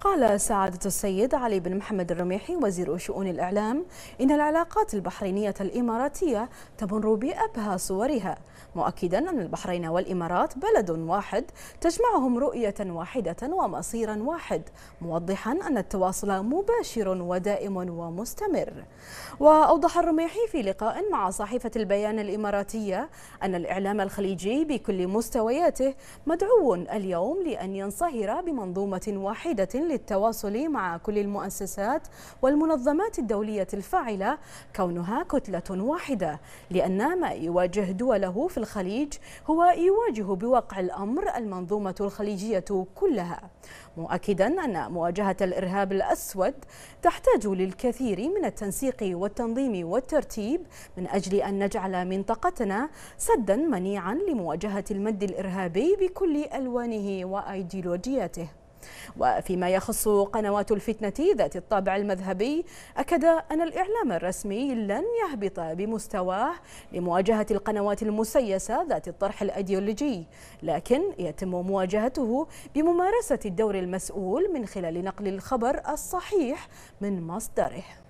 قال سعادة السيد علي بن محمد الرميحي وزير شؤون الإعلام إن العلاقات البحرينية الإماراتية تمر بأبهى صورها مؤكدا أن البحرين والإمارات بلد واحد تجمعهم رؤية واحدة ومصيرا واحد موضحا أن التواصل مباشر ودائم ومستمر وأوضح الرميحي في لقاء مع صحيفة البيان الإماراتية أن الإعلام الخليجي بكل مستوياته مدعو اليوم لأن ينصهر بمنظومة واحدة للتواصل مع كل المؤسسات والمنظمات الدولية الفاعلة كونها كتلة واحدة لأن ما يواجه دوله في الخليج هو يواجه بواقع الأمر المنظومة الخليجية كلها مؤكدا أن مواجهة الإرهاب الأسود تحتاج للكثير من التنسيق والتنظيم والترتيب من أجل أن نجعل منطقتنا سدا منيعا لمواجهة المد الإرهابي بكل ألوانه وأيديولوجياته وفيما يخص قنوات الفتنة ذات الطابع المذهبي أكد أن الإعلام الرسمي لن يهبط بمستواه لمواجهة القنوات المسيسة ذات الطرح الأيديولوجي لكن يتم مواجهته بممارسة الدور المسؤول من خلال نقل الخبر الصحيح من مصدره